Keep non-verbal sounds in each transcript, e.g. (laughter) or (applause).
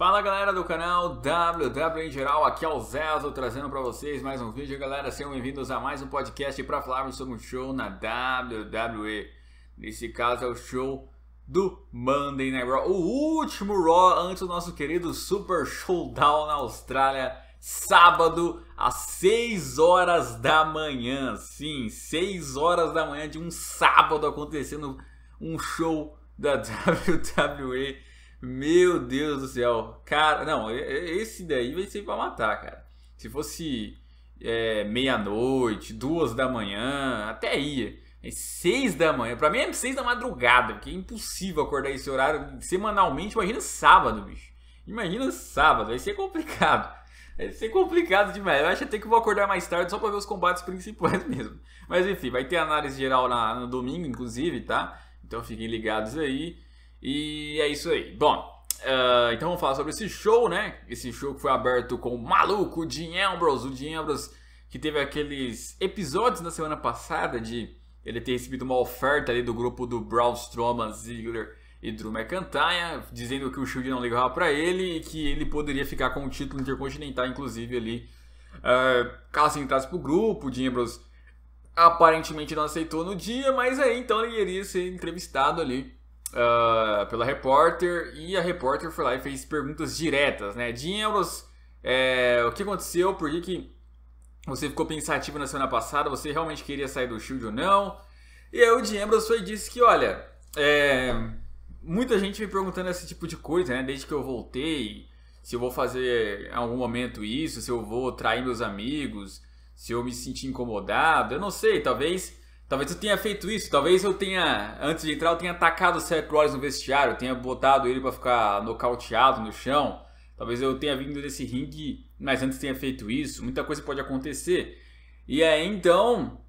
Fala galera do canal WW em geral, aqui é o Zezo trazendo para vocês mais um vídeo. Galera, sejam bem-vindos a mais um podcast para falarmos sobre um show na WWE. Nesse caso é o show do Monday Night Raw, o último Raw antes do nosso querido Super Showdown na Austrália, sábado às 6 horas da manhã. Sim, 6 horas da manhã de um sábado acontecendo um show da (laughs) WWE meu Deus do céu. Cara, não, esse daí vai ser pra matar, cara. Se fosse é, meia-noite, duas da manhã, até ia. É seis da manhã. Pra mim é seis da madrugada, porque é impossível acordar esse horário semanalmente. Imagina sábado, bicho. Imagina sábado, vai ser complicado. Vai ser complicado demais. Eu acho até que vou acordar mais tarde só pra ver os combates principais (laughs) mesmo. Mas enfim, vai ter análise geral na, no domingo, inclusive, tá? Então fiquem ligados aí. E é isso aí. Bom, Uh, então vamos falar sobre esse show, né? Esse show que foi aberto com o maluco de Ambrose, o de Ambrose que teve aqueles episódios na semana passada de ele ter recebido uma oferta ali do grupo do Braun Strowman, Ziggler e Drew McIntyre, dizendo que o Shield não ligava para ele e que ele poderia ficar com o título intercontinental, inclusive ali, uh, caso entrasse pro grupo, o Jim Ambrose aparentemente não aceitou no dia, mas aí então ele iria ser entrevistado ali uh, pela repórter e a repórter foi lá e fez perguntas diretas, né? Dinheiros, é, o que aconteceu? Por que, que você ficou pensativo na semana passada? Você realmente queria sair do Shield ou não? E aí o Dinheiros foi e disse que, olha, é, muita gente me perguntando esse tipo de coisa, né? Desde que eu voltei, se eu vou fazer em algum momento isso, se eu vou trair meus amigos, se eu me sentir incomodado, eu não sei, talvez Talvez eu tenha feito isso, talvez eu tenha, antes de entrar, eu tenha atacado o Seth Rollins no vestiário, tenha botado ele para ficar nocauteado no chão. Talvez eu tenha vindo desse ringue, mas antes tenha feito isso. Muita coisa pode acontecer. E aí então,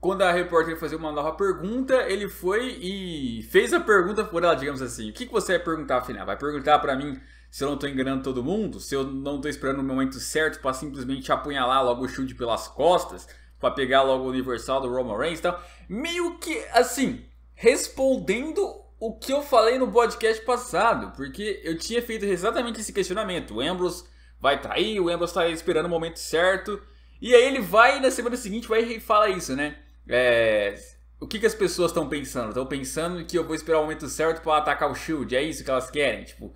quando a repórter fazer uma nova pergunta, ele foi e fez a pergunta por ela, digamos assim. O que, você vai perguntar afinal? Ah, vai perguntar para mim se eu não estou enganando todo mundo? Se eu não estou esperando o momento certo para simplesmente apunhalar logo o chute pelas costas? para pegar logo o Universal do Roman Reigns e tal. Meio que assim, respondendo o que eu falei no podcast passado, porque eu tinha feito exatamente esse questionamento. O Ambrose vai trair, o Ambrose está esperando o momento certo. E aí ele vai na semana seguinte vai e fala isso, né? É, o que, que as pessoas estão pensando? Estão pensando que eu vou esperar o momento certo para atacar o Shield? É isso que elas querem, tipo.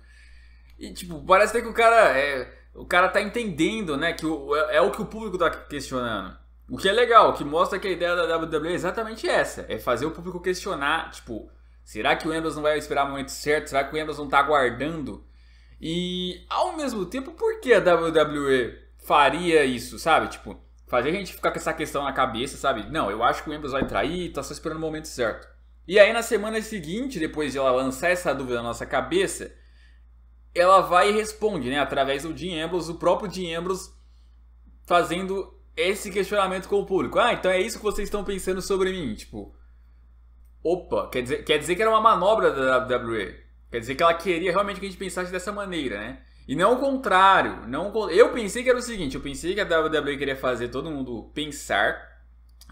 E tipo, parece até que o cara é, o cara tá entendendo, né, que o, é, é o que o público tá questionando. O que é legal, que mostra que a ideia da WWE é exatamente essa: é fazer o público questionar, tipo, será que o Ambrose não vai esperar o momento certo? Será que o Ambrose não tá aguardando? E ao mesmo tempo, por que a WWE faria isso, sabe? Tipo, fazer a gente ficar com essa questão na cabeça, sabe? Não, eu acho que o Ambrose vai trair, tá só esperando o momento certo. E aí na semana seguinte, depois de ela lançar essa dúvida na nossa cabeça, ela vai e responde, né? Através do Dean Ambrose, o próprio Dean Ambrose fazendo esse questionamento com o público. Ah, então é isso que vocês estão pensando sobre mim. Tipo, opa, quer dizer, quer dizer que era uma manobra da WWE. Quer dizer que ela queria realmente que a gente pensasse dessa maneira, né? E não o contrário. Não, eu pensei que era o seguinte: eu pensei que a WWE queria fazer todo mundo pensar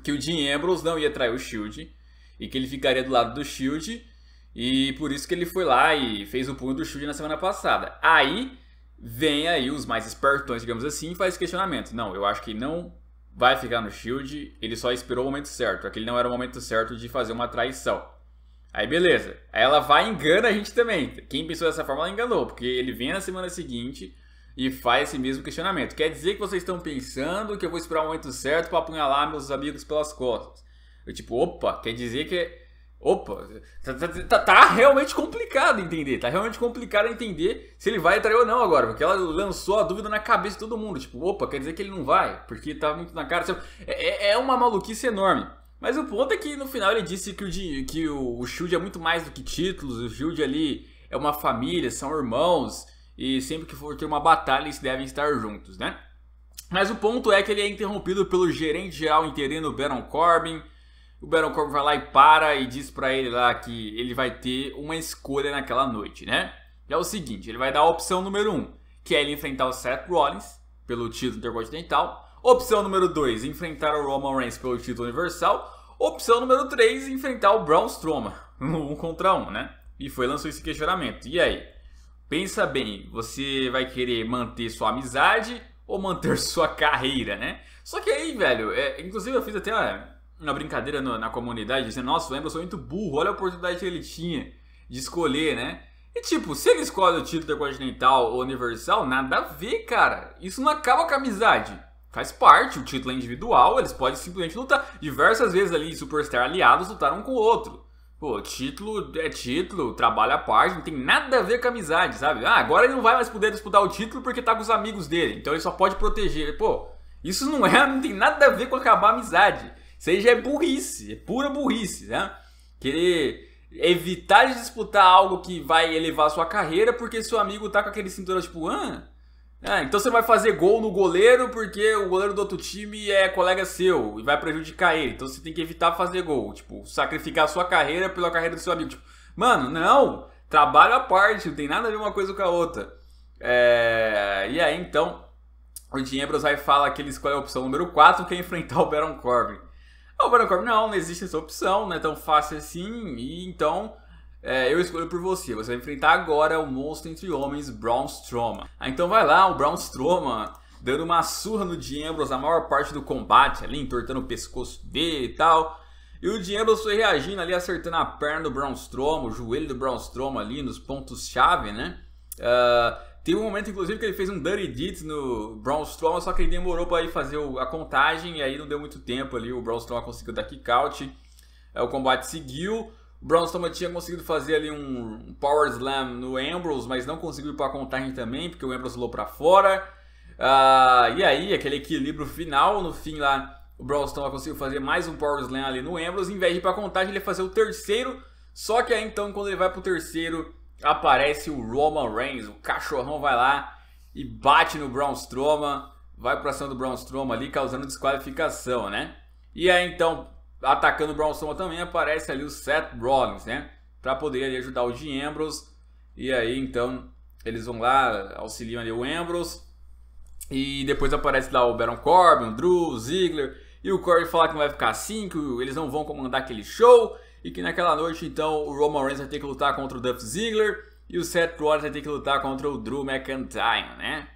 que o Dean Ambrose não ia trair o Shield e que ele ficaria do lado do Shield. E por isso que ele foi lá e fez o punho do Shield na semana passada. Aí vem aí os mais espertões, digamos assim, e faz questionamento. Não, eu acho que não vai ficar no Shield, ele só esperou o momento certo. Aquele não era o momento certo de fazer uma traição. Aí beleza. Aí ela vai e engana a gente também. Quem pensou dessa forma, ela enganou, porque ele vem na semana seguinte e faz esse mesmo questionamento. Quer dizer que vocês estão pensando que eu vou esperar o momento certo para apunhalar meus amigos pelas costas. Eu tipo, opa, quer dizer que Opa, tá, tá, tá, tá, realmente complicado entender. Tá realmente complicado entender se ele vai trair ou não agora. Porque ela lançou a dúvida na cabeça de todo mundo. Tipo, opa, quer dizer que ele não vai, porque tá muito na cara. É, é, é uma maluquice enorme. Mas o ponto é que no final ele disse que o, que o, o Shield é muito mais do que títulos. O Shield ali é uma família, são irmãos. E sempre que for ter uma batalha, eles devem estar juntos, né? Mas o ponto é que ele é interrompido pelo gerente geral interino Baron Corbin o Baron Corbin vai lá e para e diz para ele lá que ele vai ter uma escolha naquela noite, né? E é o seguinte, ele vai dar a opção número 1, um, que é ele enfrentar o Seth Rollins pelo título intercontinental. Opção número 2, enfrentar o Roman Reigns pelo título universal. Opção número 3, enfrentar o Braun Strowman (laughs) um contra um, né? E foi lançado esse questionamento. E aí? Pensa bem, você vai querer manter sua amizade ou manter (laughs) sua carreira, né? Só que aí, velho, é, inclusive eu fiz até uma, uma brincadeira na comunidade, dizendo, nossa, o Emerson é muito burro, olha a oportunidade que ele tinha de escolher, né? E tipo, se ele escolhe o título continental ou universal, nada a ver, cara. Isso não acaba com a amizade. Faz parte, o título é individual, eles podem simplesmente lutar. Diversas vezes ali, Superstar aliados lutaram um com o outro. Pô, título é título, trabalho à parte, não tem nada a ver com a amizade, sabe? Ah, agora ele não vai mais poder disputar o título porque tá com os amigos dele, então ele só pode proteger. Pô, isso não é, não tem nada a ver com acabar a amizade seja é burrice, é pura burrice, né? Querer evitar de disputar algo que vai elevar sua carreira porque seu amigo tá com aquele cinturão tipo, ah, então você vai fazer gol no goleiro porque o goleiro do outro time é colega seu e vai prejudicar ele. Então você tem que evitar fazer gol, tipo, sacrificar a sua carreira pela carreira do seu amigo. Tipo, mano, não, trabalho à parte, não tem nada a ver uma coisa com a outra. É... E aí então, o Dinhebros vai falar que ele escolhe a opção número 4, que é enfrentar o Baron Corbin. O Barocorp, não, não existe essa opção, não é tão fácil assim, e então é, eu escolho por você. Você vai enfrentar agora o monstro entre homens, Braun Strowman. Ah, então vai lá, o Braun Strowman dando uma surra no Diembros a maior parte do combate ali, entortando o pescoço dele e tal. E o Diembros foi reagindo ali, acertando a perna do Braun Strowman, o joelho do Braun Strowman ali nos pontos-chave, né? Uh, Teve um momento, inclusive, que ele fez um Dirty Deeds no Braun Strowman, só que ele demorou para ir fazer a contagem e aí não deu muito tempo ali. O Braun Strowman conseguiu dar kick out, é, o combate seguiu. O Braun Strowman tinha conseguido fazer ali um Power Slam no Ambrose, mas não conseguiu ir para a contagem também, porque o Ambrose rolou para fora. Uh, e aí, aquele equilíbrio final, no fim lá, o Braun Strowman conseguiu fazer mais um Power Slam ali no Ambrose. Em vez de ir para a contagem, ele ia fazer o terceiro, só que aí então, quando ele vai para o terceiro aparece o Roman Reigns, o cachorrão vai lá e bate no Braun Strowman, vai para cima do Braun Strowman ali, causando desqualificação, né? E aí então, atacando o Braun Strowman também, aparece ali o Seth Rollins, né? Para poder ali, ajudar o Dean Ambrose, e aí então eles vão lá, auxiliam ali o Ambrose, e depois aparece lá o Baron Corbin, o Drew, o Ziggler, e o Corey fala que não vai ficar assim, que eles não vão comandar aquele show, e que naquela noite, então, o Roman Reigns vai ter que lutar contra o Duff Ziggler e o Seth Rollins vai ter que lutar contra o Drew McIntyre, né?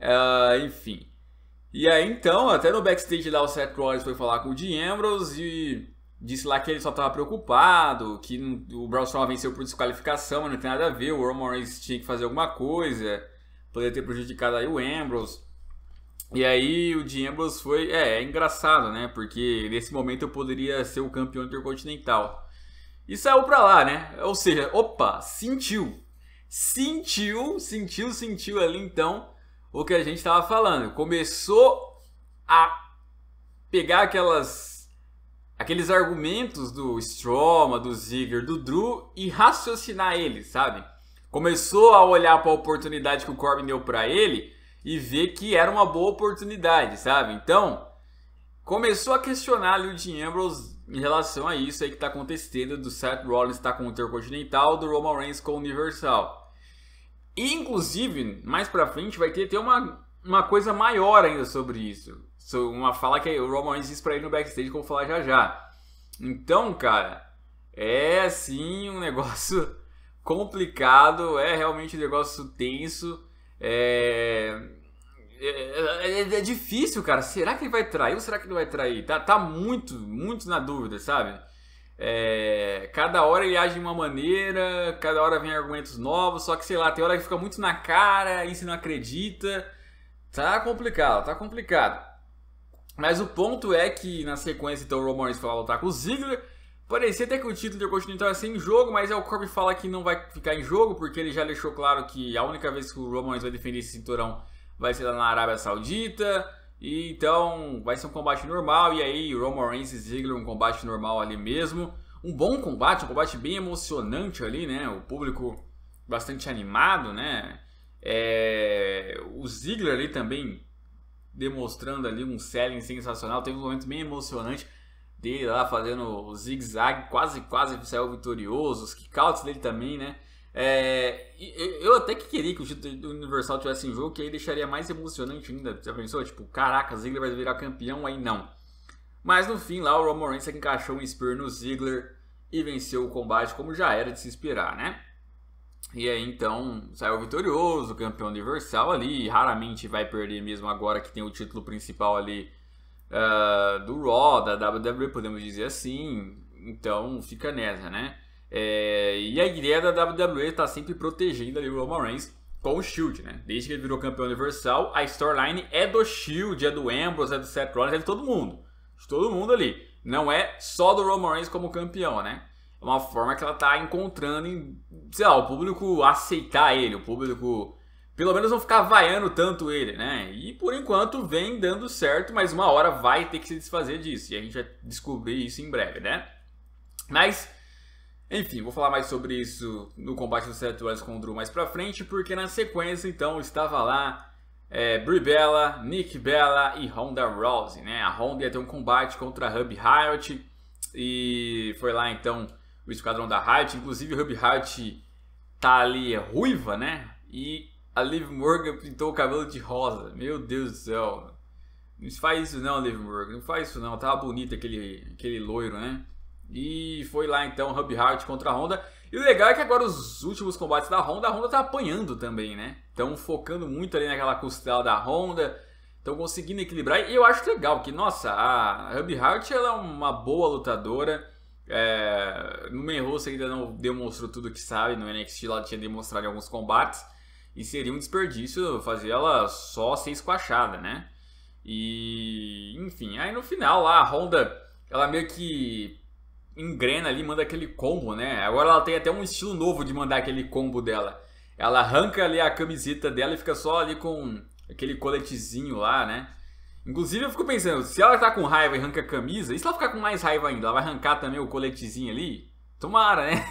Uh, enfim. E aí, então, até no backstage lá, o Seth Rollins foi falar com o Dean Ambrose e disse lá que ele só estava preocupado, que o Braun Strowman venceu por desqualificação, mas não tem nada a ver, o Roman Reigns tinha que fazer alguma coisa, poderia ter prejudicado aí o Ambrose. E aí o Dean Ambrose foi, é, é engraçado, né? Porque nesse momento eu poderia ser o campeão intercontinental. E saiu pra lá, né? Ou seja, opa, sentiu. Sentiu, sentiu, sentiu ali então o que a gente estava falando. Começou a pegar aquelas aqueles argumentos do Stroma, do Ziggler, do Drew e raciocinar eles, sabe? Começou a olhar para a oportunidade que o Corbin deu para ele e ver que era uma boa oportunidade, sabe? Então, começou a questionar ali o Jim Ambrose em relação a isso aí que está acontecendo, do Seth Rollins estar tá com o Intercontinental, do Roman Reigns com o Universal. E, inclusive, mais pra frente vai ter, ter uma, uma coisa maior ainda sobre isso. uma fala que o Roman Reigns disse pra ele no backstage que eu vou falar já já. Então, cara, é sim um (laughs) negócio complicado, é realmente um negócio tenso. É, é, é, é, é, difícil, cara. Será que ele vai trair ou será que ele vai trair? Tá, tá muito, muito na dúvida, sabe? É, cada hora ele age de uma maneira, cada hora vem argumentos novos, só que sei lá, tem hora que fica muito na cara, e você não acredita. Tá complicado, tá complicado. Mas o ponto é que na sequência então o Roman Reigns foi lutar com o Ziggler. Parecia até que o título intercontinental ia ser em jogo, mas é o Corby fala que não vai ficar em jogo, porque ele já deixou claro que a única vez que o Roman Reigns vai defender esse cinturão vai ser lá na Arábia Saudita. E então vai ser um combate normal. E aí, Roman Reigns e Ziggler, um combate normal ali mesmo. Um bom combate, um combate bem emocionante ali, né? O público bastante animado, né? É... O Ziggler ali também demonstrando ali um selling sensacional. Teve um momento bem emocionante dele lá fazendo o zigue-zague, quase, quase saiu vitorioso. Os kickouts dele também, né? É, eu até que queria que o título do Universal tivesse em jogo, que aí deixaria mais emocionante ainda. Já pensou? Tipo, caraca, Ziggler vai virar campeão, aí não. Mas no fim lá o Roman Reigns encaixou um Spear no Ziggler e venceu o combate como já era de se esperar, né? E aí então saiu vitorioso, campeão universal ali, raramente vai perder mesmo agora que tem o título principal ali uh, do Raw, da WWE, podemos dizer assim. Então fica nessa, né? É, e a ideia da WWE está sempre protegendo ali o Roman Reigns com o Shield, né? Desde que ele virou campeão universal, a storyline é do Shield, é do Ambrose, é do Seth Rollins, é de todo mundo. De todo mundo ali. Não é só do Roman Reigns como campeão, né? É uma forma que ela está encontrando em, sei lá, o público aceitar ele, o público pelo menos não ficar vaiando tanto ele, né? E por enquanto vem dando certo, mas uma hora vai ter que se desfazer disso. E a gente vai descobrir isso em breve, né? Mas enfim, vou falar mais sobre isso no combate do Seth Rollins com o Drew mais pra frente, porque na sequência, então, estava lá é, Brie Bella, Nick Bella e Honda Rose né? A Honda ia ter um combate contra a Hub Riot e foi lá, então, o esquadrão da Riot. Inclusive, Hubby Hub Riot tá ali é ruiva, né? E a Liv Morgan pintou o cabelo de rosa. Meu Deus do céu. Não faz isso não, Liv Morgan. Não faz isso não. Tava bonito aquele, aquele loiro, né? E foi lá então Hub Hart contra a Honda. E o legal é que agora os últimos combates da Honda, a Honda tá apanhando também, né? Estão focando muito ali naquela costela da Honda. Estão conseguindo equilibrar. E eu acho legal que, nossa, a Hub Hart ela é uma boa lutadora. É, no main roster ainda não demonstrou tudo que sabe. No NXT ela tinha demonstrado em alguns combates. E seria um desperdício fazer ela só ser esquachada, né? E enfim, aí no final lá a Honda ela meio que engrena ali, manda aquele combo, né? Agora ela tem até um estilo novo de mandar aquele combo dela. Ela arranca ali a camiseta dela e fica só ali com aquele coletezinho lá, né? Inclusive eu fico pensando, se ela tá com raiva e arranca a camisa, e se ela ficar com mais raiva ainda, ela vai arrancar também o coletezinho ali? Tomara, né?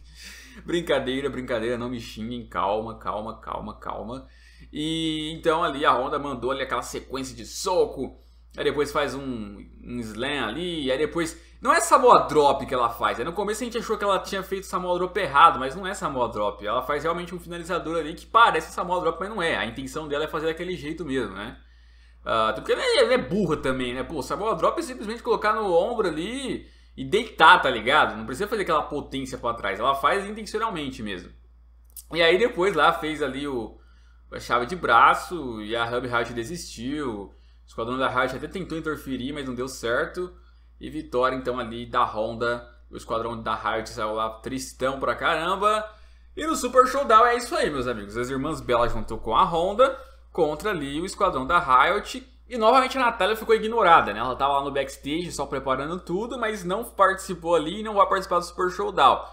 (laughs) brincadeira, brincadeira, não me xinguem, calma, calma, calma, calma. E então ali a Honda mandou ali aquela sequência de soco, Aí depois faz um, um slam ali, aí depois... Não é Samoa Drop que ela faz, aí né? no começo a gente achou que ela tinha feito Samoa Drop errado, mas não é Samoa Drop. Ela faz realmente um finalizador ali que parece Samoa Drop, mas não é. A intenção dela é fazer daquele jeito mesmo, né? Uh, porque ela é, ela é burra também, né? Pô, Samoa Drop é simplesmente colocar no ombro ali e deitar, tá ligado? Não precisa fazer aquela potência para trás, ela faz intencionalmente mesmo. E aí depois lá fez ali o a chave de braço e a Hub Hard desistiu. O Esquadrão da Raixa até tentou interferir, mas não deu certo. E vitória então ali da Honda. O Esquadrão da Hart saiu lá tristão pra caramba. E no Super Showdown é isso aí, meus amigos. As irmãs Bela juntou com a Honda contra ali o Esquadrão da Riot. E novamente a Natália ficou ignorada, né? Ela tava lá no backstage só preparando tudo, mas não participou ali e não vai participar do Super Showdown.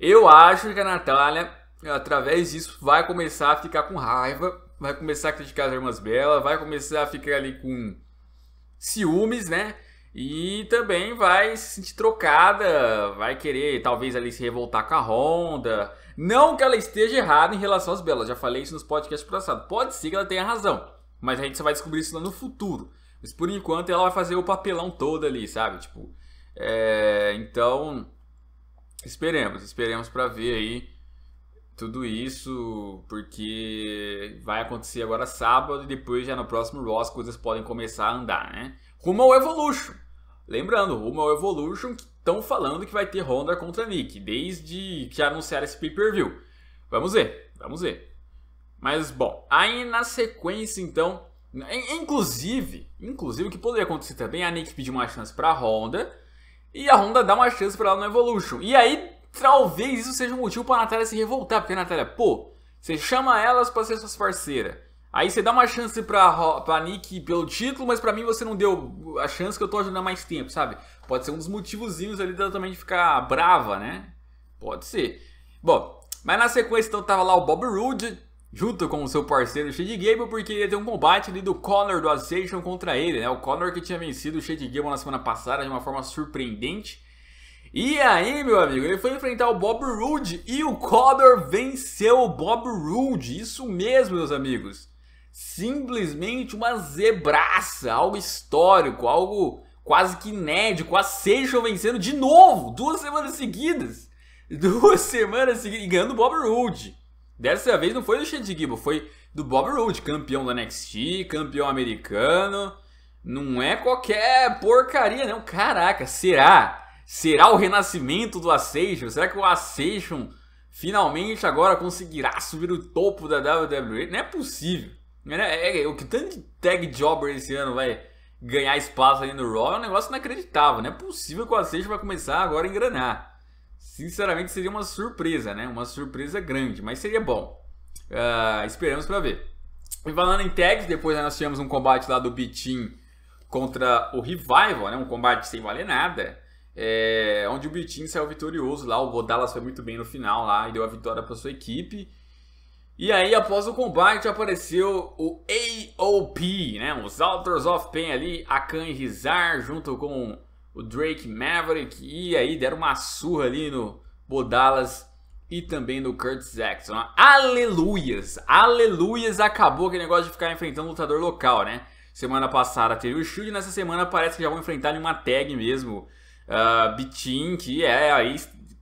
Eu acho que a Natália, através disso, vai começar a ficar com raiva vai começar a criticar as irmãs Bela, vai começar a ficar ali com ciúmes, né? E também vai se sentir trocada, vai querer talvez ali se revoltar com a Honda. Não que ela esteja errada em relação às Belas, já falei isso nos podcasts passados. Pode ser que ela tenha razão, mas a gente só vai descobrir isso lá no futuro. Mas por enquanto ela vai fazer o papelão todo ali, sabe? Tipo, é... então esperemos, esperemos para ver aí tudo isso, porque vai acontecer agora sábado e depois já no próximo Raw as coisas podem começar a andar, né? Rumo ao Evolution. Lembrando, rumo ao Evolution que estão falando que vai ter Honda contra Nick, desde que anunciaram esse pay-per-view. Vamos ver, vamos ver. Mas bom, aí na sequência então, inclusive, inclusive o que poderia acontecer também, é a Nick pedir uma chance para a Honda e a Honda dá uma chance para ela no Evolution. E aí talvez isso seja um motivo para a Natália se revoltar, porque a Natália, pô, você chama elas para ser suas parceiras. Aí você dá uma chance pra, pra Nick pelo título, mas para mim você não deu a chance que eu tô ajudando há mais tempo, sabe? Pode ser um dos motivozinhos ali dela também de ficar brava, né? Pode ser. Bom, mas na sequência então tava lá o Bob Roode, junto com o seu parceiro Shade Gable, porque ia ter um combate ali do Connor do Ascension contra ele, né? O Connor que tinha vencido o Shade Gable na semana passada de uma forma surpreendente. E aí, meu amigo, ele foi enfrentar o Bob Roode e o Codor venceu o Bob Roode. Isso mesmo, meus amigos. Simplesmente uma zebraça, algo histórico, algo quase que inédito, a Seixas vencendo de novo, duas semanas seguidas. (laughs) Duas semanas seguidas, e ganhando o Bob Roode. Dessa vez não foi do Shed Gibble, foi do Bob Roode, campeão da NXT, campeão americano. Não é qualquer porcaria, não. Caraca, será? Será o renascimento do Ascension? Será que o Ascension finalmente agora conseguirá subir o topo da WWE? Não é possível. Né? É, é, o que tanto de tag jobber esse ano vai ganhar espaço aí no Raw é um negócio inacreditável. Não é possível que o Ascension vai começar agora a engrenar. Sinceramente, seria uma surpresa, né? Uma surpresa grande, mas seria bom. Uh, esperamos para ver. E falando em tags, depois nós tivemos um combate lá do Bitin contra o Revival, né? Um combate sem valer nada é, onde o Bitin saiu vitorioso lá. O Bodalas foi muito bem no final lá e deu a vitória para sua equipe. E aí, após o combate, apareceu o AOP, né? Os Authors of Pain ali, a e Rizar, junto com o Drake Maverick. E aí, deram uma surra ali no Bodalas e também no Curtis Jackson. Aleluias! Aleluias! Acabou aquele negócio de ficar enfrentando lutador local, né? Semana passada teve o Shield, nessa semana parece que já vão enfrentar em uma tag mesmo uh, ah, Bitin, que é a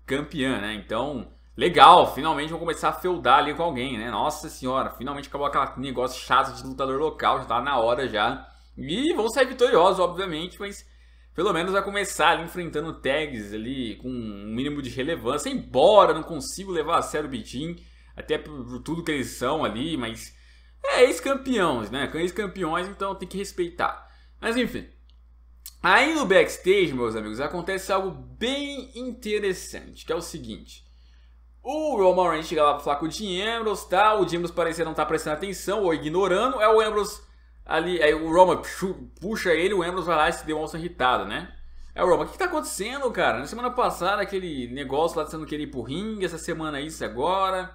campeã né? Então, legal, finalmente vão começar a feudar ali com alguém, né? Nossa senhora, finalmente acabou aquele negócio chato de lutador local, já tá na hora já. E vão sair vitoriosos, obviamente, mas pelo menos vai começar ali enfrentando tags ali com um mínimo de relevância, embora não consigo levar a sério o Bitin, até por tudo que eles são ali, mas é ex-campeões, né? Ex-campeões, então tem que respeitar. Mas enfim, Aí no backstage, meus amigos, acontece algo bem interessante, que é o seguinte. O Roman Reigns chega lá pra falar com o Dean Ambrose, tá? O Dean Ambrose parecia não estar tá prestando atenção ou ignorando. É o Ambrose ali, aí o Roman puxa ele, o Ambrose vai lá e se demonstra irritado, né? É o Roman, o que, que tá acontecendo, cara? Na semana passada aquele negócio lá dizendo tá que ele ir pro ringue, essa semana isso agora.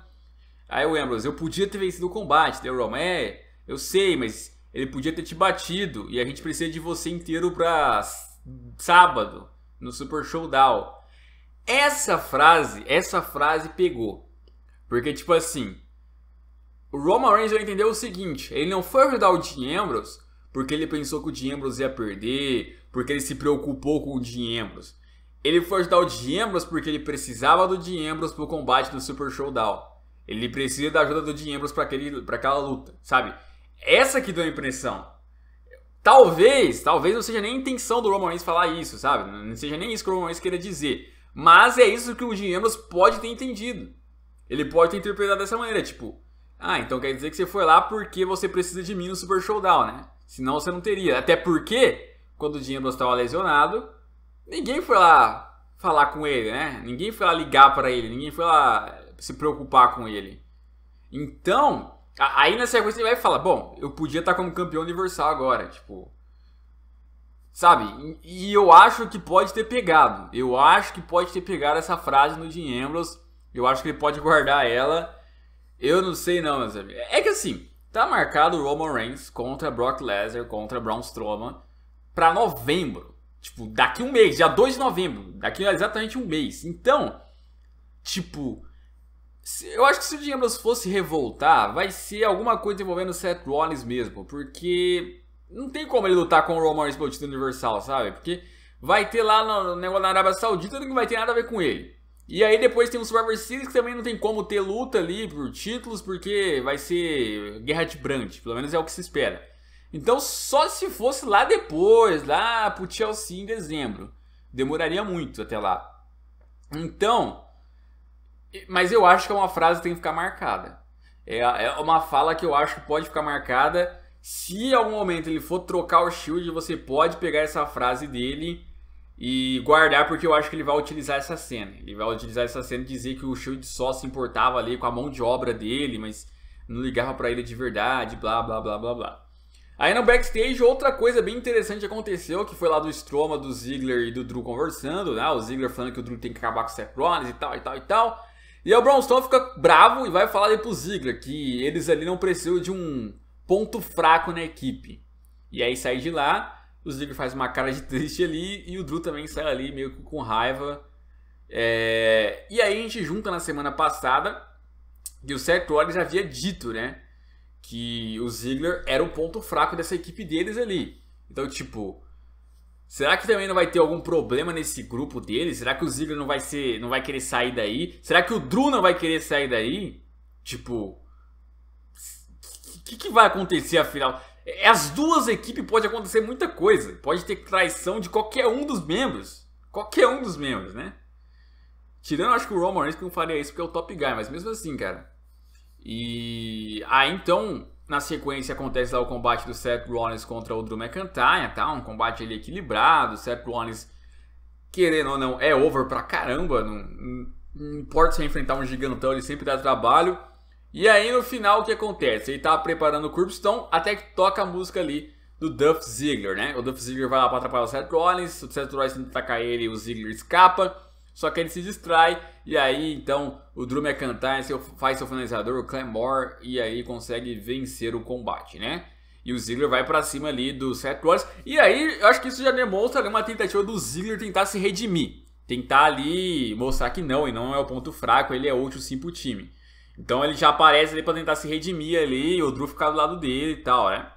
Aí o Ambrose, eu podia ter vencido o combate, né, o Roman, é, eu sei, mas ele podia ter te batido e a gente precisa de você inteiro para sábado no Super Showdown. Essa frase, essa frase pegou. Porque tipo assim, o Roman Reigns entendeu o seguinte, ele não foi ajudar o Dean Ambrose porque ele pensou que o Dean Ambrose ia perder, porque ele se preocupou com o Dean Ambrose. Ele foi ajudar o Dean Ambrose porque ele precisava do Dean Ambrose pro combate no Super Showdown. Ele precisa da ajuda do Dean Ambrose para aquela luta, sabe? essa que deu a impressão. Talvez, talvez não seja nem a intenção do Roman Reigns falar isso, sabe? Não seja nem isso que o Roman Reigns queira dizer. Mas é isso que o Dean Ambrose pode ter entendido. Ele pode ter interpretado dessa maneira, tipo... Ah, então quer dizer que você foi lá porque você precisa de mim no Super Showdown, né? Senão você não teria. Até porque, quando o Dean Ambrose estava lesionado, ninguém foi lá falar com ele, né? Ninguém foi lá ligar para ele, ninguém foi lá se preocupar com ele. Então, Aí na sequência ele vai falar, bom, eu podia estar tá como campeão universal agora, tipo. Sabe? E eu acho que pode ter pegado. Eu acho que pode ter pegado essa frase no Jim Ambrose. Eu acho que ele pode guardar ela. Eu não sei não, meus amigos. É, é que assim, tá marcado o Roman Reigns contra Brock Lesnar, contra Braun Strowman para novembro. Tipo, daqui um mês, dia 2 de novembro, daqui exatamente um mês. Então, tipo, eu acho que se o Jambros fosse revoltar, vai ser alguma coisa envolvendo o Seth Rollins mesmo, porque não tem como ele lutar com o Roman Reigns pelo título universal, sabe? Porque vai ter lá no negócio da Arábia Saudita que vai ter nada a ver com ele. E aí depois tem o Survivor Series que também não tem como ter luta ali por títulos, porque vai ser guerra de brand, pelo menos é o que se espera. Então só se fosse lá depois, lá pro Chelsea em dezembro. Demoraria muito até lá. Então, mas eu acho que é uma frase que tem que ficar marcada. É, é uma fala que eu acho que pode ficar marcada. Se em algum momento ele for trocar o shield, você pode pegar essa frase dele e guardar, porque eu acho que ele vai utilizar essa cena. Ele vai utilizar essa cena e dizer que o Shield só se importava ali com a mão de obra dele, mas não ligava para ele de verdade, blá blá blá blá blá. Aí no backstage, outra coisa bem interessante aconteceu, que foi lá do Stroma, do Ziggler e do Drew conversando, né? O Ziggler falando que o Drew tem que acabar com o Seth Rollins e tal, e tal, e tal. E aí o Braun Strowman fica bravo e vai falar ali pro Ziggler que eles ali não precisam de um ponto fraco na equipe. E aí sai de lá, o Ziggler faz uma cara de triste ali e o Drew também sai ali meio que com raiva. É... E aí a gente junta na semana passada que o Seth Rollins havia dito, né? Que o Ziggler era o ponto fraco dessa equipe deles ali. Então, tipo, Será que também não vai ter algum problema nesse grupo dele? Será que o Ziggler não vai ser, não vai querer sair daí? Será que o Drew não vai querer sair daí? Tipo, o que, que vai acontecer afinal? As duas equipes pode acontecer muita coisa. Pode ter traição de qualquer um dos membros. Qualquer um dos membros, né? Tirando, acho que o Roman Reigns não faria isso porque é o top guy, mas mesmo assim, cara. E aí ah, então na sequência acontece lá o combate do Seth Rollins contra o Drew McIntyre, tá? Um combate ali equilibrado, Seth Rollins, querendo ou não, é over pra caramba, não, não importa se é enfrentar um gigantão, ele sempre dá trabalho. E aí no final o que acontece? Ele tá preparando o Curbstone até que toca a música ali do Duff Ziggler, né? O Duff Ziggler vai lá pra atrapalhar o Seth Rollins, o Seth Rollins tenta atacar ele e o Ziggler escapa. Só que ele se distrai e aí então o Drew McIntyre faz seu finalizador, o Claymore, e aí consegue vencer o combate, né? E o Ziggler vai para cima ali do Seth Rollins. E aí, eu acho que isso já demonstra uma tentativa do Ziggler tentar se redimir. Tentar ali mostrar que não, e não é o ponto fraco, ele é útil sim pro time. Então ele já aparece ali pra tentar se redimir ali, o Drew ficar do lado dele e tal, né?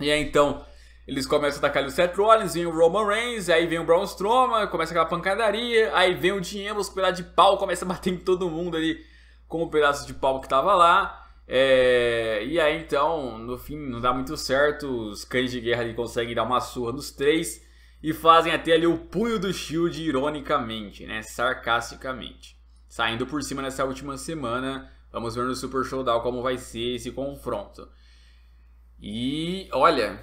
E aí então, eles começam a atacar o Seth Rollins, vem o Roman Reigns, aí vem o Braun Strowman, começa aquela pancadaria, aí vem o Dean com o pedaço de pau, começa a bater em todo mundo ali com o pedaço de pau que tava lá. É, e aí então, no fim, não dá muito certo. Os cães de guerra ali conseguem dar uma surra nos três e fazem até ali o punho do Shield, ironicamente, né? Sarcasticamente. Saindo por cima nessa última semana. Vamos ver no Super Showdown como vai ser esse confronto. E olha,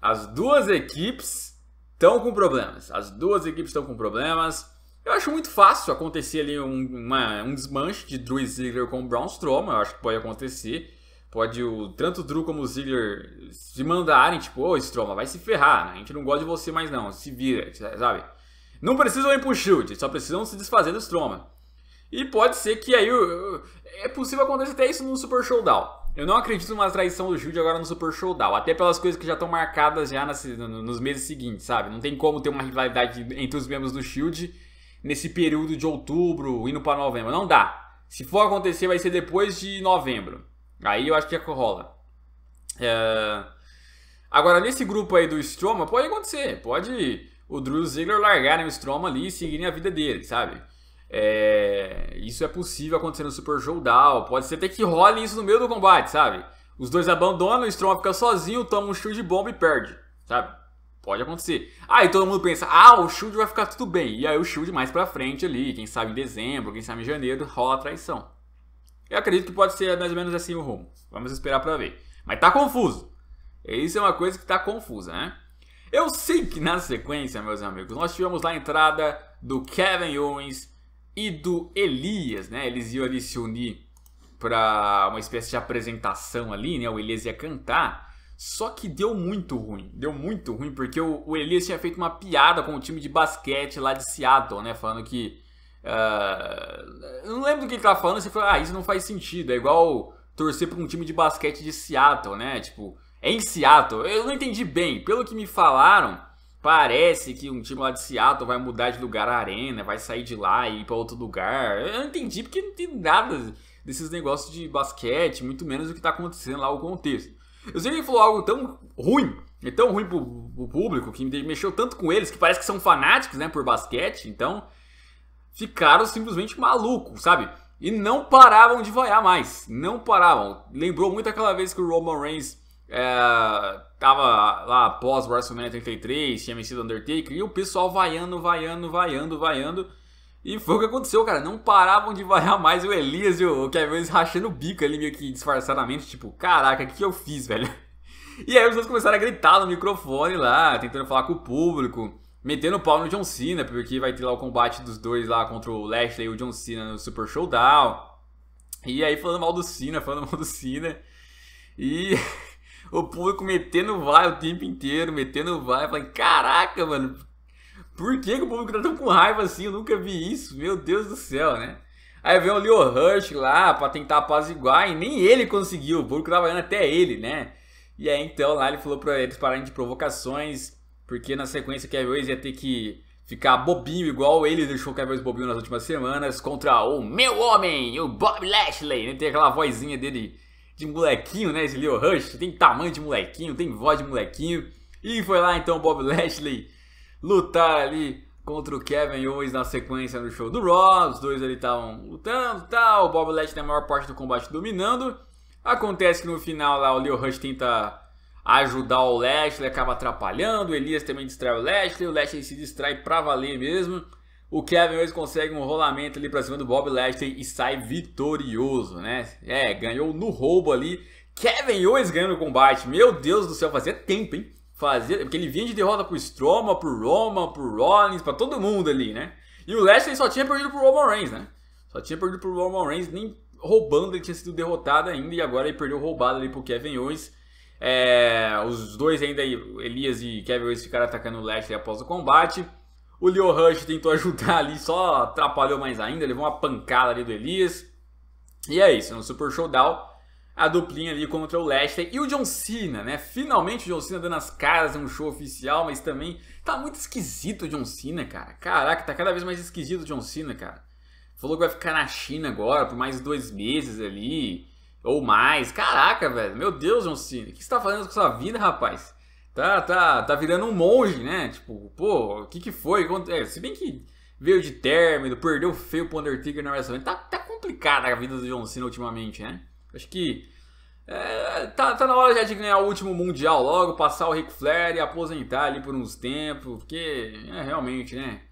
as duas equipes estão com problemas. As duas equipes estão com problemas. Eu acho muito fácil acontecer ali um, uma, um desmanche de Drew Ziggler com o Braun Strowman. Eu acho que pode acontecer. Pode o, tanto o Drew como o Ziggler se mandarem, tipo, ô oh, Strowman, vai se ferrar, né? A gente não gosta de você mais não, se vira, sabe? Não precisam ir pro Shield, só precisam se desfazer do Strowman. E pode ser que aí... É possível acontecer até isso no Super Showdown. Eu não acredito numa traição do Shield agora no Super Showdown, até pelas coisas que já estão marcadas já nas, nos meses seguintes, sabe? Não tem como ter uma rivalidade entre os membros do Shield nesse período de outubro, indo para novembro. Não dá. Se for acontecer, vai ser depois de novembro. Aí eu acho que é que rola. É... Agora, nesse grupo aí do Stroma, pode acontecer. Pode o Drew Ziggler largarem né, o Stroma ali e seguirem a vida dele, sabe? É, isso é possível acontecer no Super Showdown. Pode ser até que role isso no meio do combate, sabe? Os dois abandonam, o Storm fica sozinho, toma um shield de bomba e perde, sabe? Pode acontecer. Aí todo mundo pensa, ah, o shield vai ficar tudo bem. E aí o shield mais pra frente ali, quem sabe em dezembro, quem sabe em janeiro, rola a traição. Eu acredito que pode ser mais ou menos assim o rumo. Vamos esperar pra ver. Mas tá confuso. Isso é uma coisa que tá confusa, né? Eu sei que na sequência, meus amigos, nós tivemos lá a entrada do Kevin Owens e do Elias, né? Eles iam ali se unir para uma espécie de apresentação ali, né? O Elias ia cantar. Só que deu muito ruim, deu muito ruim, porque o, o Elias tinha feito uma piada com o time de basquete lá de Seattle, né? Falando que. Uh, não lembro do que ele tava falando, você falou, ah, isso não faz sentido, é igual torcer para um time de basquete de Seattle, né? Tipo, é em Seattle. Eu não entendi bem, pelo que me falaram, Parece que um time lá de Seattle vai mudar de lugar a arena, vai sair de lá e ir para outro lugar. Eu não entendi porque não tem nada desses negócios de basquete, muito menos o que está acontecendo lá, o contexto. Eu sei que ele falou algo tão ruim, é tão ruim pro, pro público, que mexeu tanto com eles, que parece que são fanáticos, né, por basquete, então ficaram simplesmente malucos, sabe? E não paravam de vaiar mais, não paravam. Lembrou muito aquela vez que o Roman Reigns é, tava lá o WrestleMania 33, tinha vencido Undertaker, e o pessoal vaiando, vaiando, vaiando, vaiando. E foi o que aconteceu, cara. Não paravam de vaiar mais o Elias e o Kevin Owens rachando o bico ali, meio que disfarçadamente, tipo, caraca, o que eu fiz, velho? (laughs) E aí os dois começaram a gritar no microfone lá, tentando falar com o público, metendo o pau no John Cena, porque vai ter lá o combate dos dois lá contra o Lashley e o John Cena no Super Showdown. E aí falando mal do Cena, falando (laughs) mal do Cena. E (laughs) o público metendo vai o tempo inteiro, metendo vai, falando, caraca, mano, por que, que o público tá tão com raiva assim? Eu nunca vi isso, meu Deus do céu, né? Aí vem o Leo Rush lá pra tentar apaziguar e nem ele conseguiu, o público tava olhando até ele, né? E aí então lá ele falou pra eles pararem de provocações, porque na sequência Kevin Owens ia ter que ficar bobinho igual ele deixou o Kevin Owens bobinho nas últimas semanas contra o meu homem, o Bob Lashley, né? Tem aquela vozinha dele de molequinho, né? Esse Leo Rush tem tamanho de molequinho, tem voz de molequinho. E foi lá então Bob Lashley lutar ali contra o Kevin Owens na sequência no show do Raw. Os dois ali estavam lutando e tal. O Bob Lashley na maior parte do combate dominando. Acontece que no final lá o Leo Rush tenta ajudar o Lashley, acaba atrapalhando. O Elias também distrai o Lashley. O Lashley se distrai pra valer mesmo. O Kevin Owens consegue um rolamento ali pra cima do Bob Lashley e sai vitorioso, né? É, ganhou no roubo ali. Kevin Owens ganhando o combate. Meu Deus do céu, fazia tempo, hein? Fazia, porque ele vinha de derrota pro Stroma, pro Roman, pro Rollins, pra todo mundo ali, né? E o Lashley só tinha perdido pro Roman Reigns, né? Só tinha perdido pro Roman Reigns, nem roubando ele tinha sido derrotado ainda. E agora ele perdeu roubado ali pro Kevin Owens. É, os dois ainda, Elias e Kevin Owens, ficaram atacando o Lashley após o combate. O Leo Rush tentou ajudar ali, só atrapalhou mais ainda, levou uma pancada ali do Elias. E é isso, no é Super Showdown, a duplinha ali contra o Lashley e o John Cena, né? Finalmente o John Cena dando as caras em um show oficial, mas também tá muito esquisito o John Cena, cara. Caraca, tá cada vez mais esquisito o John Cena, cara. Falou que vai ficar na China agora por mais dois meses ali, ou mais. Caraca, velho, meu Deus, John Cena, o que você tá fazendo com sua vida, rapaz? tá, tá, tá virando um monge, né? Tipo, pô, o que que foi? É, se bem que veio de término, perdeu feio pro Undertaker na WrestleMania. Tá, tá complicada a vida do John Cena ultimamente, né? Acho que é, tá, tá na hora já de ganhar o último Mundial logo, passar o Ric Flair e aposentar ali por uns tempos, porque é realmente, né?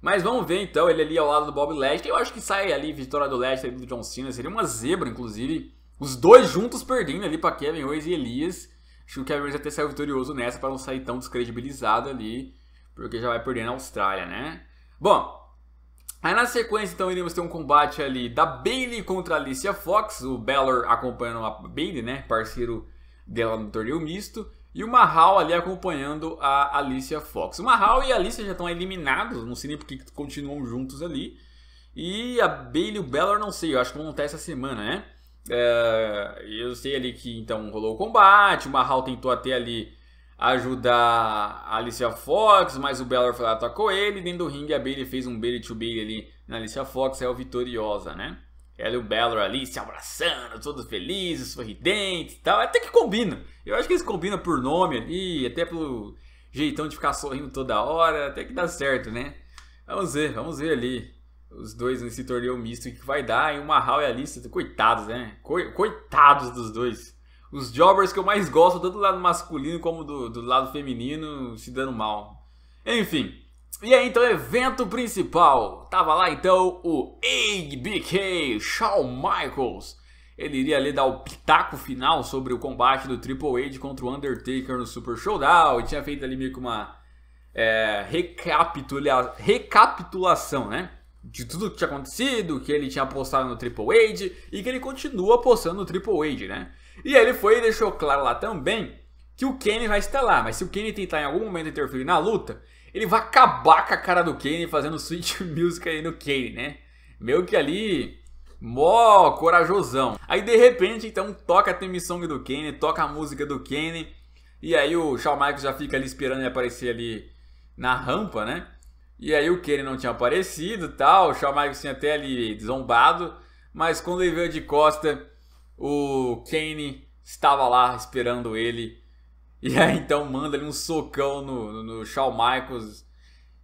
Mas vamos ver então, ele ali ao lado do Bob Lashley. Eu acho que sai ali vitória do Lashley do John Cena, seria uma zebra, inclusive. Os dois juntos perdendo ali para Kevin Owens e Elias. Acho que o Kevin Reynolds até saiu vitorioso nessa para não sair tão descredibilizado ali, porque já vai perder na Austrália, né? Bom, aí na sequência então iremos ter um combate ali da Bailey contra a Alicia Fox, o Balor acompanhando a Bailey, né? Parceiro dela no torneio misto. E o Mahal ali acompanhando a Alicia Fox. O Mahal e a Alicia já estão eliminados, não sei nem porque continuam juntos ali. E a Bailey e o Balor, não sei, eu acho que vão montar essa semana, né? É, eu sei ali que então rolou o combate, o Mahal tentou até ali ajudar a Alicia Fox, mas o Balor foi lá, atacou ele, dentro do ringue a Bailey fez um Bailey to Bailey ali na Alicia Fox, é o vitoriosa, né? Ela e o Balor ali se abraçando, todos felizes, sorridentes e tal, até que combina. Eu acho que eles combinam por nome ali, até pelo jeitão de ficar sorrindo toda hora, até que dá certo, né? Vamos ver, vamos ver ali os dois nesse torneio misto que vai dar em uma Hall e a lista. Coitados, né? Coitados dos dois. Os jobbers que eu mais gosto, tanto do lado masculino como do, do lado feminino, se dando mal. Enfim. E aí, então, evento principal. Tava lá, então, o ABK Shawn Michaels. Ele iria ali dar o pitaco final sobre o combate do Triple H contra o Undertaker no Super Showdown. E tinha feito ali meio que uma é, recapitula recapitulação, né? de tudo que tinha acontecido, que ele tinha apostado no Triple H e que ele continua apostando no Triple H, né? E ele foi e deixou claro lá também que o Kenny vai estar lá, mas se o Kenny tentar em algum momento interferir na luta, ele vai acabar com a cara do Kenny fazendo switch (laughs) music aí no Kenny, né? Meio que ali, mó corajosão. Aí de repente, então, toca a theme song do Kenny, toca a música do Kenny, e aí o Shawn Michaels já fica ali esperando ele aparecer ali na rampa, né? E aí o Kenny não tinha aparecido tal, o Shawn Michaels tinha até ali zombado, mas quando ele veio de costa, o Kane estava lá esperando ele. E (laughs) aí então manda ali um socão no, no, no Shawn Michaels.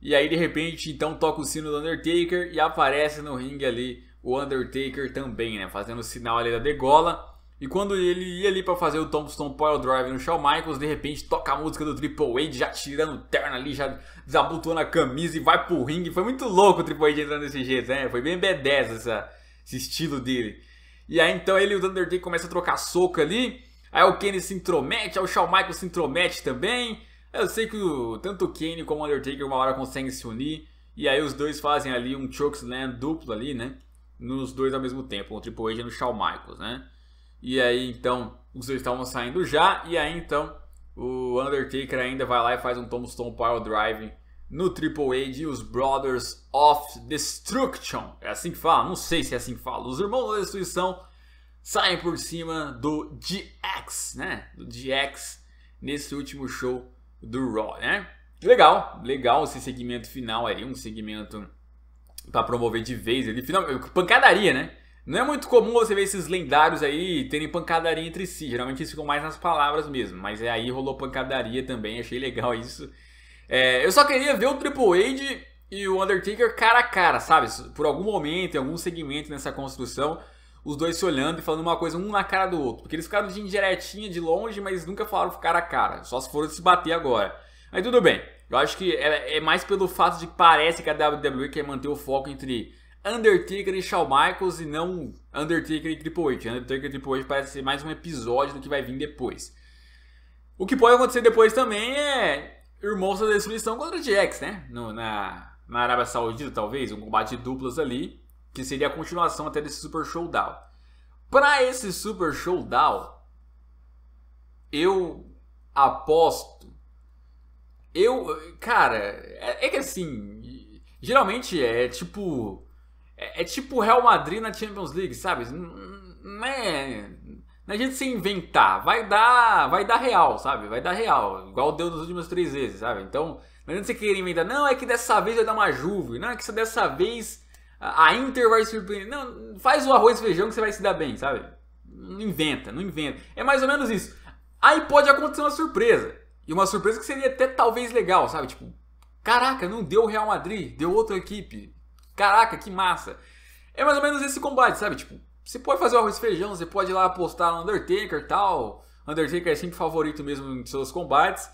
E aí de repente então toca o sino do Undertaker e aparece no ringue ali o Undertaker também, né? Fazendo o sinal ali da degola. E quando ele ia ali para fazer o Tombstone Pile Drive no Shawn Michaels, de repente toca a música do Triple H, já tirando o terno ali, já desabotoando a camisa e vai pro ringue. Foi muito louco o Triple H entrando desse jeito, né? Foi bem B10 essa, esse estilo dele. E aí então ele e o Undertaker começam a trocar soco ali. Aí o Kenny se intromete, aí o Shawn Michaels se intromete também. Eu sei que o, tanto o Kenny como o Undertaker uma hora conseguem se unir. E aí os dois fazem ali um chokeslam duplo ali, né? Nos dois ao mesmo tempo, o Triple H e o Shawn Michaels, né? E aí então os dois estavam saindo já. E aí então o Undertaker ainda vai lá e faz um Tombstone Power Drive no Triple H e os Brothers of Destruction. É assim que fala? Não sei se é assim que fala. Os Irmãos da Destruição saem por cima do DX, né? Do DX nesse último show do Raw, né? Legal, legal esse segmento final aí, um segmento para promover de vez ele final, pancadaria, né? Não é muito comum você ver esses lendários aí terem pancadaria entre si. Geralmente eles ficam mais nas palavras mesmo. Mas é aí rolou pancadaria também. Achei legal isso. É, eu só queria ver o Triple H e o Undertaker cara a cara, sabe? Por algum momento, em algum segmento nessa construção, os dois se olhando e falando uma coisa um na cara do outro. Porque eles ficaram de indiretinha, de longe, mas nunca falaram cara a cara. Só se foram se bater agora. Aí tudo bem. Eu acho que é, é mais pelo fato de que parece que a WWE quer manter o foco entre Undertaker e Shawn Michaels e não Undertaker e Triple H. Undertaker e Triple H parece ser mais um episódio do que vai vir depois. O que pode acontecer depois também é Irmãos da Destruição contra GX, né? No, na, na Arábia Saudita, talvez, um combate de duplas ali, que seria a continuação até desse Super Showdown. Para esse Super Showdown, eu aposto. Eu, cara, é, é que assim, geralmente é tipo é, é tipo o Real Madrid na Champions League, sabe? Não é, não é gente se inventar. Vai dar, vai dar real, sabe? Vai dar real. Igual deu nas últimas três vezes, sabe? Então, não gente você querer inventar. Não, é que dessa vez vai dar uma juve. Não, é que dessa vez a Inter vai surpreender. Não, faz o arroz e feijão que você vai se dar bem, sabe? Não inventa, não inventa. É mais ou menos isso. Aí pode acontecer uma surpresa. E uma surpresa que seria até talvez legal, sabe? Tipo, caraca, não deu o Real Madrid, deu outra equipe. Caraca, que massa! É mais ou menos esse combate, sabe? Tipo, você pode fazer o arroz e feijão, você pode ir lá apostar no Undertaker e tal. Undertaker é sempre favorito mesmo em seus combates.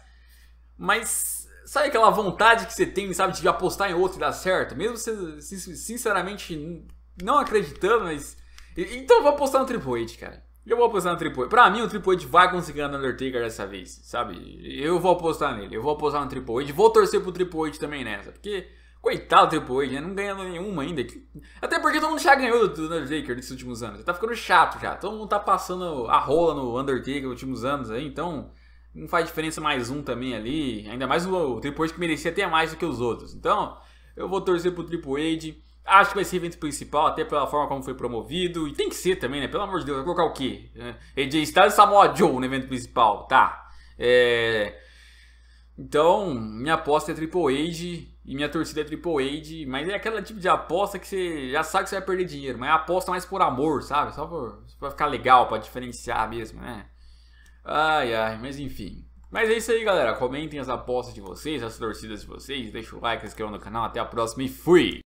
Mas sabe aquela vontade que você tem, sabe, de apostar em outro e dar certo? Mesmo você, sinceramente, não acreditando, mas. Então eu vou apostar no Triple H, cara. Eu vou apostar no Triple H. Pra mim, o Triple H vai conseguir ganhar no Undertaker dessa vez, sabe? Eu vou apostar nele, eu vou apostar no Triple H. Vou torcer pro Triple H também nessa, porque Coitado do Triple H, né? Não ganhando nenhuma ainda. Até porque todo mundo já ganhou do Undertaker nesses últimos anos. Tá ficando chato já. Todo mundo tá passando a rola no Undertaker nos últimos anos aí, então não faz diferença mais um também ali. Ainda mais o Triple H que merecia até mais do que os outros. Então, eu vou torcer pro Triple H. Acho que vai ser evento principal, até pela forma como foi promovido. E tem que ser também, né? Pelo amor de Deus, vai colocar o quê? É, AJ Styles e Samoa Joe no evento principal, tá? É... Então, minha aposta é Triple H e minha torcida é Triple Age. mas é aquele tipo de aposta que você já sabe que você vai perder dinheiro, mas é aposta mais por amor, sabe? Só por, pra ficar legal, pra diferenciar mesmo, né? Ai, ai, mas enfim. Mas é isso aí, galera. Comentem as apostas de vocês, as torcidas de vocês. Deixa o like, se inscrevam no canal. Até a próxima e fui!